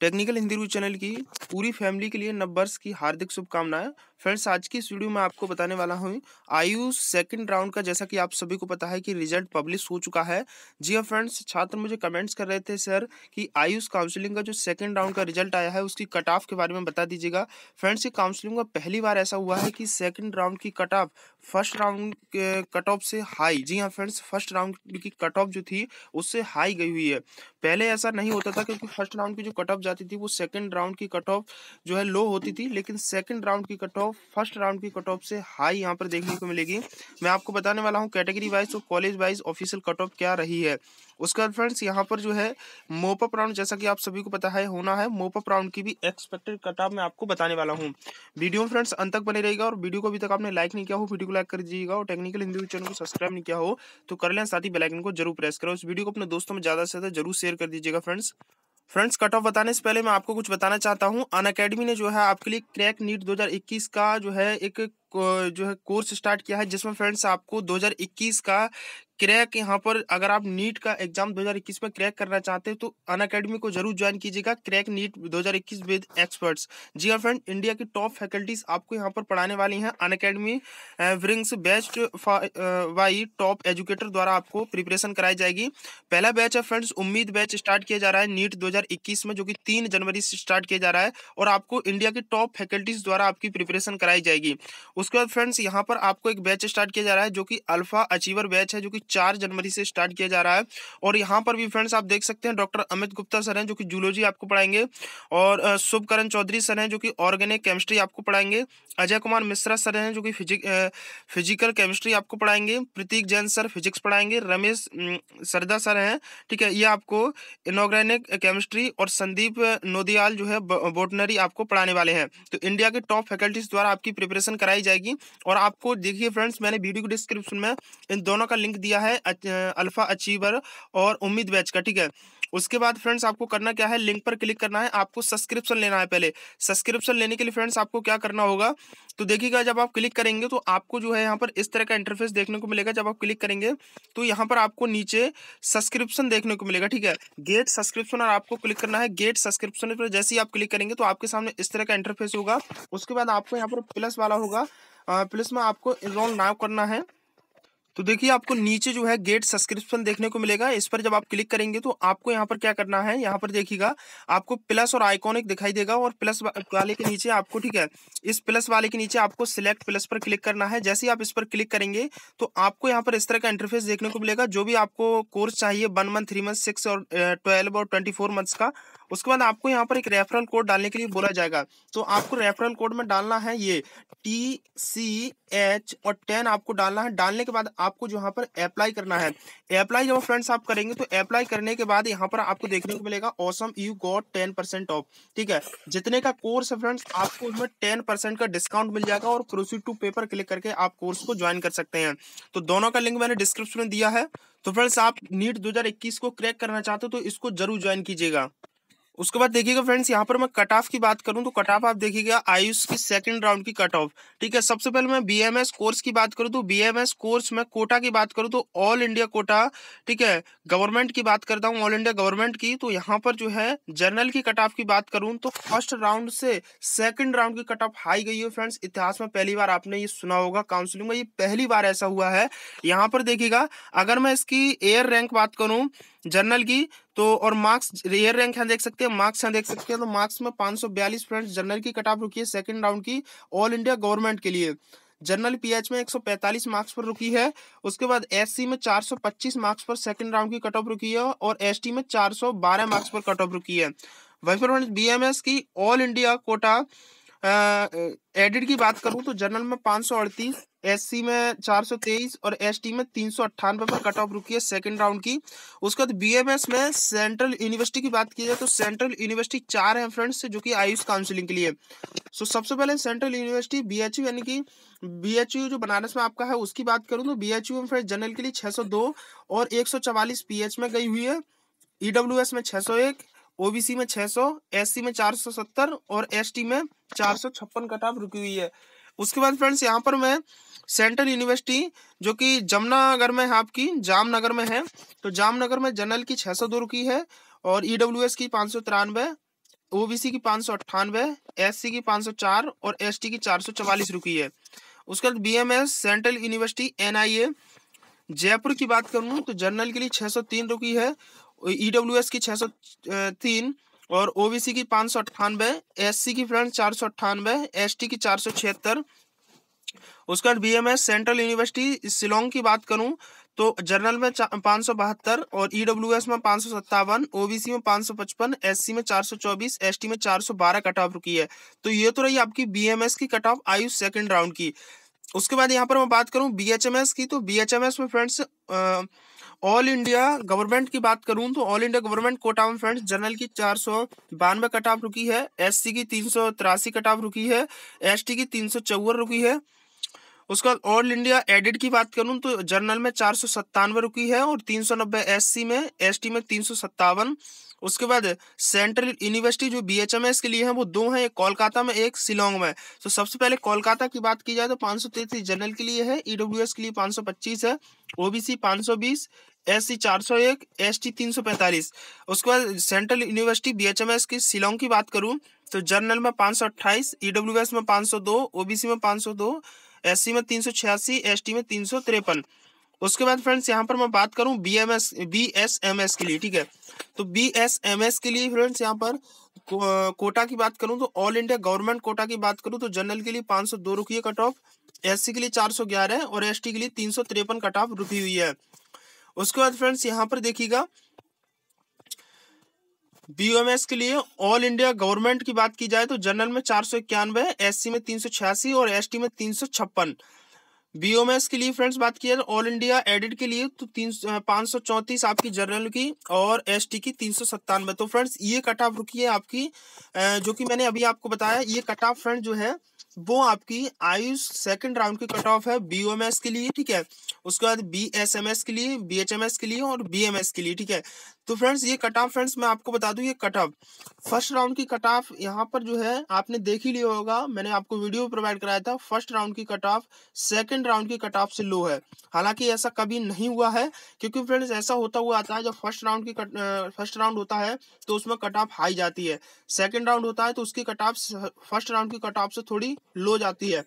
technical Hindi channel की पूरी family के लिए नव वर्ष की हार्दिक शुभकामनाएं फ्रेंड्स आज की इस वीडियो में आपको बताने वाला हूँ आयुष सेकंड राउंड का जैसा कि आप सभी को पता है कि रिजल्ट पब्लिश हो चुका है जी हाँ फ्रेंड्स छात्र मुझे कमेंट्स कर रहे थे सर कि आयुष काउंसलिंग का जो सेकंड राउंड का रिजल्ट आया है उसकी कट ऑफ के बारे में बता दीजिएगा फ्रेंड्स ये काउंसलिंग का पहली बार ऐसा हुआ है कि सेकेंड राउंड की cut off first round cut off से हाई जी हाँ फ्रेंड्स फर्स्ट राउंड की कट ऑफ जो थी उससे हाई गई हुई है पहले ऐसा नहीं होता था क्योंकि फर्स्ट राउंड की जो कट ऑफ जाती थी वो सेकेंड राउंड की कट ऑफ जो है लो होती थी लेकिन सेकेंड राउंड की cut off off first round की कट ऑफ से हाई यहाँ पर देखने को मिलेगी मैं आपको बताने वाला हूँ कैटेगरी वाइज और तो college wise official cut off क्या रही है उसके बाद फ्रेंड्स यहाँ पर जो है मोपअप राउंड जैसा कि आप सभी को पता है होना है मोपअप राउंड की भी एक्सपेक्टेड कट ऑफ मैं आपको बताने वाला हूँ वीडियो फ्रेंड्स अंत तक बने रहेगा और वीडियो को अभी तक आपने लाइक नहीं किया हो वीडियो को लाइक कर दीजिएगा और टेक्निकल हिंदी चैनल को सब्सक्राइब नहीं किया हो तो कर लें साथ ही बेलाइकन को जरूर प्रेस करो इस वीडियो को अपने दोस्तों में ज़्यादा से ज़्यादा जरूर शेयर कर दीजिएगा फ्रेंड्स फ्रेंड्स कट ऑफ बताने से पहले मैं आपको कुछ बताना चाहता हूँ अन अकेडमी ने जो है आपके लिए क्रैक नीट 2021 का जो है एक जो है कोर्स स्टार्ट किया है जिसमें फ्रेंड्स आपको 2021 का क्रैक यहाँ पर अगर आप नीट का एग्जाम 2021 में क्रैक करना चाहते हैं तो अन अकेडमी को जरूर ज्वाइन कीजिएगा क्रैक नीट 2021 विद एक्सपर्ट्स जी हाँ फ्रेंड इंडिया की टॉप फैकल्टीज आपको यहाँ पर पढ़ाने वाली हैं Unacademy brings best by top educator द्वारा आपको प्रिपरेशन कराई जाएगी पहला बैच है फ्रेंड्स उम्मीद बैच स्टार्ट किया जा रहा है नीट दो में जो कि तीन जनवरी से स्टार्ट किया जा रहा है और आपको इंडिया की टॉप फैकल्टीज द्वारा आपकी प्रिपरेशन कराई जाएगी उसके बाद फ्रेंड्स यहाँ पर आपको एक बैच स्टार्ट किया जा रहा है जो कि अल्फा अचीवर बैच है जो कि चार जनवरी से स्टार्ट किया जा रहा है और यहाँ पर भी फ्रेंड्स आप देख सकते हैं डॉक्टर अमित गुप्ता सर हैं जो कि जूलॉजी आपको पढ़ाएंगे और शुभकरण चौधरी सर हैं जो कि ऑर्गेनिक केमिस्ट्री आपको पढ़ाएंगे अजय कुमार मिश्रा सर हैं जो कि फिजिक फिजिकल केमिस्ट्री आपको पढ़ाएंगे प्रतीक जैन सर फिजिक्स पढ़ाएंगे रमेश सरदा सर हैं ठीक है ये आपको इनऑर्गेनिक केमिस्ट्री और संदीप नोदियाल जो है बोटनरी आपको पढ़ाने वाले हैं तो इंडिया के टॉप फैकल्टीज द्वारा आपकी प्रिपरेशन कराई जाएगी और आपको देखिए फ्रेंड्स मैंने वीडियो के डिस्क्रिप्शन में इन दोनों का लिंक दिया दिया है अल्फा अचीवर और उम्मीद बैच का ठीक है उसके बाद फ्रेंड्स आपको करना क्या है लिंक पर क्लिक करना है आपको सब्सक्रिप्शन लेना है पहले सब्सक्रिप्शन लेने के लिए फ्रेंड्स आपको क्या करना होगा तो देखिएगा जब आप क्लिक करेंगे तो आपको जो है यहाँ पर इस तरह का इंटरफेस देखने को मिलेगा जब आप क्लिक करेंगे तो यहाँ पर आपको नीचे सब्सक्रिप्शन देखने को मिलेगा ठीक है गेट सब्सक्रिप्शन और आपको क्लिक करना है गेट सब्सक्रिप्शन पर जैसे ही आप क्लिक करेंगे तो आपके सामने इस तरह का इंटरफेस होगा उसके बाद आपको यहाँ पर प्लस वाला होगा प्लस में आपको इनरोल नाव करना है तो देखिए आपको नीचे जो है गेट सब्सक्रिप्शन देखने को मिलेगा इस पर जब आप क्लिक करेंगे तो आपको यहाँ पर क्या करना है यहाँ पर देखिएगा आपको प्लस और आइकॉनिक दिखाई देगा और प्लस वाले के नीचे आपको ठीक है इस प्लस वाले के नीचे आपको सिलेक्ट प्लस पर क्लिक करना है जैसे ही आप इस पर क्लिक करेंगे तो आपको यहाँ पर इस तरह का इंटरफेस देखने को मिलेगा जो भी आपको कोर्स चाहिए one month three month six और ट्वेल्व और ट्वेंटी मंथ्स का उसके बाद आपको यहाँ पर एक रेफरल कोड डालने के लिए बोला जाएगा तो आपको रेफरल कोड में डालना है ये टी सी एच और टेन आपको डालना है डालने के बाद आपको जो यहाँ पर अप्लाई करना है अप्लाई जब फ्रेंड्स आप करेंगे तो अप्लाई करने के बाद यहाँ पर आपको देखने को मिलेगा awesome you got ten percent off ठीक है जितने का कोर्स है फ्रेंड्स आपको उसमें टेन परसेंट का डिस्काउंट मिल जाएगा और प्रोसीड टू पेपर क्लिक करके आप कोर्स को ज्वाइन कर सकते हैं तो दोनों का लिंक मैंने डिस्क्रिप्शन में दिया है तो फ्रेंड्स आप नीट दो को क्रैक करना चाहते हो तो इसको जरूर ज्वाइन कीजिएगा उसके बाद देखिएगा फ्रेंड्स यहाँ पर मैं कट ऑफ की बात करूँ तो कट ऑफ आप देखिएगा आयुष की सेकंड राउंड की कट ऑफ ठीक है सबसे पहले मैं बीएमएस कोर्स की बात करूँ तो बीएमएस कोर्स में कोटा की बात करूँ तो ऑल इंडिया कोटा ठीक है गवर्नमेंट की बात करता हूँ ऑल इंडिया गवर्नमेंट की तो यहाँ पर जो है जर्नल की कट ऑफ की बात करूँ तो फर्स्ट राउंड से सेकेंड राउंड की कट ऑफ हाई गई है फ्रेंड्स इतिहास में पहली बार आपने ये सुना होगा काउंसिलिंग में ये पहली बार ऐसा हुआ है यहाँ पर देखिएगा अगर मैं इसकी एयर रैंक बात करूँ जर्नल की तो और मार्क्स रेयर रैंक यहाँ देख सकते हैं मार्क्स यहाँ देख सकते हैं तो मार्क्स में पाँच फ्रेंड्स जर्नल की कटाप रुकी है सेकंड राउंड की ऑल इंडिया गवर्नमेंट के लिए जनरल पीएच में 145 मार्क्स पर रुकी है उसके बाद एससी में 425 मार्क्स पर सेकंड राउंड की कट ऑफ रुकी है और एसटी में 412 मार्क्स पर कट ऑफ रुकी है वहीं पर बीएमएस की ऑल इंडिया कोटा एडिट की बात करूं तो जनरल में पाँच एससी में 423 और एसटी में तीन सौ पर कट ऑफ रुकी है सेकेंड राउंड की उसके बाद बीएमएस में सेंट्रल यूनिवर्सिटी की बात की जाए तो सेंट्रल यूनिवर्सिटी चार है फ्रेंड्स जो कि आयुष काउंसिलिंग के लिए सो so, सबसे पहले सेंट्रल यूनिवर्सिटी बी यानी कि बी जो बनारस में आपका है उसकी बात करूँ तो बी एच में फ्रेंड जनरल के लिए छः और एक सौ में गई हुई है एस e में छः ओबीसी में 600, एससी में 470 और एसटी में चार सौ छप्पन कट ऑफ रुकी हुई है उसके बाद फ्रेंड्स यहाँ पर मैं सेंट्रल यूनिवर्सिटी जो कि जमुनागर में है आपकी जामनगर में है तो जामनगर में जनरल की छह सौ दो की है और ई e की पाँच सौ तिरानवे ओबीसी की पाँच सौ अट्ठानवे एस की पाँच सौ चार और एस की चार सौ चवालीस रुकी है उसके बाद B central university in Jaipur की बात करूँ तो जनरल के लिए छः सौ तीन रुकी है ई e की छः सौ तीन और ओबीसी की पाँच सौ अट्ठानवे एस की फ्रेंड चार सौ अट्ठानबे एस की चार सौ छिहत्तर उसके बाद बी सेंट्रल यूनिवर्सिटी शिलोंग की बात करूं तो जर्नल में पाँच सौ बहत्तर और ई e एस में पाँच सौ सत्तावन ओ में पाँच सौ पचपन एस सी में चार सौ चौबीस एस टी में चार सौ बारह कट ऑफ रुकी है तो ये तो रही आपकी बी एम एस की कट ऑफ आयु सेकेंड राउंड की उसके बाद यहाँ पर मैं बात करूँ बी एच एम एस की तो बी एच एम एस में फ्रेंड्स ऑल इंडिया गवर्नमेंट की बात करूं तो ऑल इंडिया गवर्नमेंट कोटा में फ्रेंड्स जनरल की चार सौ बानवे कट ऑफ रुकी है एससी की तीन सौ तिरासी कट ऑफ रुकी है एसटी की तीन सौ चौवन रुकी है उसके बाद ऑल इंडिया एडिड की बात करूं तो जनरल में चार सौ सत्तानवे रुकी है और तीन सौ नब्बे एस में एस में तीन सौ सत्तावन उसके बाद सेंट्रल यूनिवर्सिटी जो बी एच एम एस के लिए है वो दो हैं एक कोलकाता में एक शिलोंग में तो सबसे पहले कोलकाता की बात की जाए तो पाँच सौ तैतीस जनरल के लिए है ई e एस के लिए पाँच सौ पच्चीस है ओ बी सी सौ बीस एस सी चार सौ एक एस टी तीन सौ पैंतालीस उसके बाद central university B H M S की शिलोंग की बात करूँ तो जर्नल में पाँच सौ अट्ठाईस ई डब्ल्यू एस में पाँच सौ दो ओ बी सी में पाँच सौ दो एस सी में तीन सौ छियासी एस टी में तीन सौ तिरपन उसके बाद फ्रेंड्स यहाँ पर मैं बात करूँ B M S B S M S के लिए ठीक है तो बी एस एम एस के लिए फ्रेंड्स यहाँ पर कोटा की बात करूँ तो ऑल इंडिया गवर्नमेंट कोटा की बात करूँ तो जनरल के लिए पाँच सौ दो रुकी है कट ऑफ एस सी के लिए चार सौ ग्यारह और एस टी के लिए तीन सौ तिरपन कट ऑफ रुकी हुई है उसके बाद फ्रेंड्स यहाँ पर देखिएगा बीओएमएस के लिए ऑल इंडिया गवर्नमेंट की बात की जाए तो जनरल में चार सौ इक्यानवे एससी में तीन सौ छियासी और एसटी में तीन सौ छप्पन बीओएमएस के लिए फ्रेंड्स बात की जाए ऑल इंडिया एडिट के लिए तो तीन पाँच सौ चौंतीस आपकी जनरल की और एसटी की तीन सौ सत्तानवे तो फ्रेंड्स ये कट ऑफ रुकी है आपकी जो कि मैंने अभी आपको बताया ये कट ऑफ फ्रेंड जो है वो आपकी आयुष सेकंड राउंड की कट ऑफ है बीओएमएस के लिए ठीक है उसके बाद बीएसएमएस के लिए बीएचएमएस के लिए और बीएमएस के लिए ठीक है तो फ्रेंड्स ये कट ऑफ फ्रेंड्स मैं आपको बता दूं ये कट ऑफ फर्स्ट राउंड की कट ऑफ यहाँ पर जो है आपने देख ही लिया होगा मैंने आपको वीडियो प्रोवाइड कराया था फर्स्ट राउंड की कट ऑफ सेकंड राउंड की कट ऑफ से लो है हालांकि ऐसा कभी नहीं हुआ है क्योंकि फ्रेंड्स ऐसा होता हुआ आता है जब फर्स्ट राउंड की कट फर्स्ट राउंड होता है तो उसमें कट ऑफ हाई जाती है सेकेंड राउंड होता है तो उसकी कट ऑफ फर्स्ट राउंड की कट ऑफ से थोड़ी लो जाती है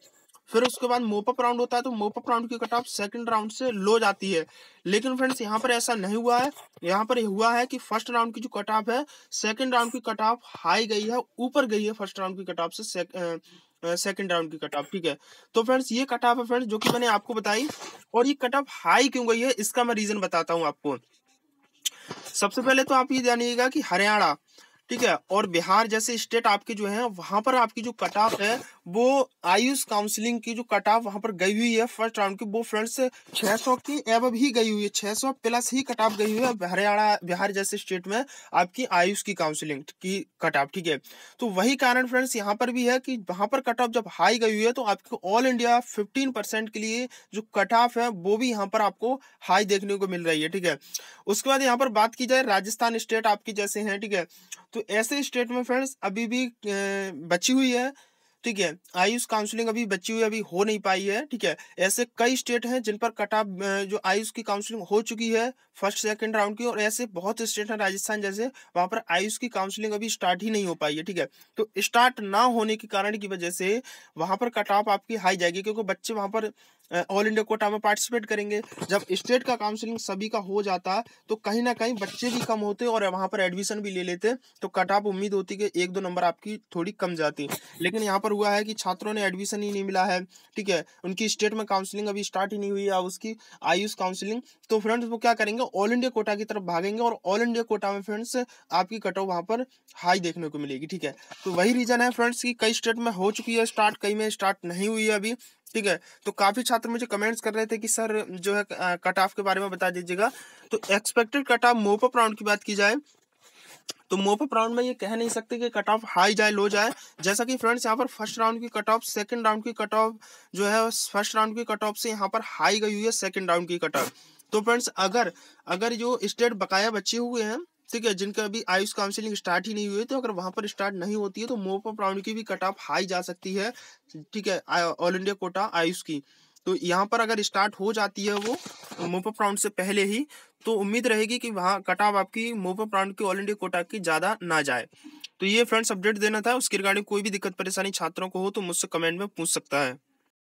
फिर उसके बाद मोपअप राउंड होता है तो मोपअप राउंड की कट ऑफ सेकेंड राउंड से लो जाती है लेकिन फ्रेंड्स यहाँ पर ऐसा नहीं हुआ है यहाँ पर हुआ है कि फर्स्ट राउंड की जो कट ऑफ है सेकेंड राउंड की कट ऑफ हाई गई है ऊपर गई है फर्स्ट राउंड की कट ऑफ से सेकेंड राउंड की कट ऑफ ठीक है तो फ्रेंड्स ये कट ऑफ है फ्रेंड्स जो कि मैंने आपको बताई और ये कट ऑफ हाई क्यों गई है इसका मैं रीजन बताता हूँ आपको सबसे पहले तो आप ये जानिएगा कि हरियाणा ठीक है और बिहार जैसे स्टेट आपके जो है वहां पर आपकी जो कट ऑफ है वो आयुष काउंसलिंग की जो कट ऑफ वहां पर गई हुई है फर्स्ट राउंड की वो फ्रेंड्स छह सौ की एब ही गई हुई है छह सौ प्लस ही कट ऑफ गई हुई है हरियाणा बिहार जैसे स्टेट में आपकी आयुष की काउंसलिंग की कट ऑफ ठीक है तो वही कारण फ्रेंड्स यहाँ पर भी है कि वहां पर कट ऑफ जब हाई गई हुई है तो आपकी ऑल इंडिया फिफ्टीन के लिए जो कट ऑफ है वो भी यहाँ पर आपको हाई देखने को मिल रही है ठीक है उसके बाद यहाँ पर बात की जाए राजस्थान स्टेट आपकी जैसे है ठीक है तो ऐसे स्टेट में फ्रेंड्स अभी भी बची हुई है ठीक है आयुष काउंसलिंग अभी बची हुई अभी हो नहीं पाई है ठीक है ऐसे कई स्टेट हैं जिन पर कट ऑफ जो आयुष की काउंसलिंग हो चुकी है फर्स्ट सेकंड राउंड की और ऐसे बहुत स्टेट हैं राजस्थान जैसे वहां पर आयुष की काउंसलिंग अभी स्टार्ट ही नहीं हो पाई है ठीक है तो स्टार्ट ना होने के कारण की वजह से वहां पर कट ऑफ आपकी हाई जाएगी क्योंकि बच्चे वहां पर ऑल इंडिया कोटा में पार्टिसिपेट करेंगे जब स्टेट का काउंसलिंग सभी का हो जाता तो कहीं ना कहीं बच्चे भी कम होते और वहां पर एडमिशन भी ले लेते तो कट ऑफ उम्मीद होती कि एक दो नंबर आपकी थोड़ी कम जाती लेकिन यहाँ पर पर हुआ है कि छात्रों ने एडमिशन ही नहीं मिला है ठीक है उनकी स्टेट में काउंसलिंग अभी स्टार्ट ही नहीं हुई है उसकी आयुष काउंसलिंग तो फ्रेंड्स वो क्या करेंगे ऑल इंडिया कोटा की तरफ भागेंगे और ऑल इंडिया कोटा में फ्रेंड्स आपकी कट ऑफ वहाँ पर हाई देखने को मिलेगी ठीक है तो वही रीजन है फ्रेंड्स की कई स्टेट में हो चुकी है स्टार्ट कई में स्टार्ट नहीं हुई है अभी ठीक है तो काफ़ी छात्र मुझे कमेंट्स कर रहे थे कि सर जो है कट ऑफ के बारे में बता दीजिएगा तो expected cut off mop up round की बात की जाए तो मोपअप राउंड में ये कह नहीं सकते कि कट ऑफ हाई जाए लो जाए जैसा कि फ्रेंड्स यहाँ पर फर्स्ट राउंड की कट ऑफ सेकंड राउंड की कट ऑफ जो है फर्स्ट राउंड की कट ऑफ से यहाँ पर हाई गई हुई है सेकंड राउंड की कट ऑफ तो फ्रेंड्स अगर अगर जो स्टेट बकाया बचे हुए हैं ठीक है जिनका अभी आयुष काउंसिलिंग स्टार्ट ही नहीं हुई तो अगर वहां पर स्टार्ट नहीं होती है तो मोपअप राउंड की भी कट ऑफ हाई जा सकती है ठीक है ऑल इंडिया कोटा आयुष की तो यहाँ पर अगर स्टार्ट हो जाती है वो मोपअप तो राउंड से पहले ही तो उम्मीद रहेगी कि वहाँ कटाव आपकी मोपअप राउंड की ऑल इंडिया कोटा की ज़्यादा ना जाए तो ये फ्रेंड्स अपडेट देना था उसके रिगार्डिंग कोई भी दिक्कत परेशानी छात्रों को हो तो मुझसे कमेंट में पूछ सकता है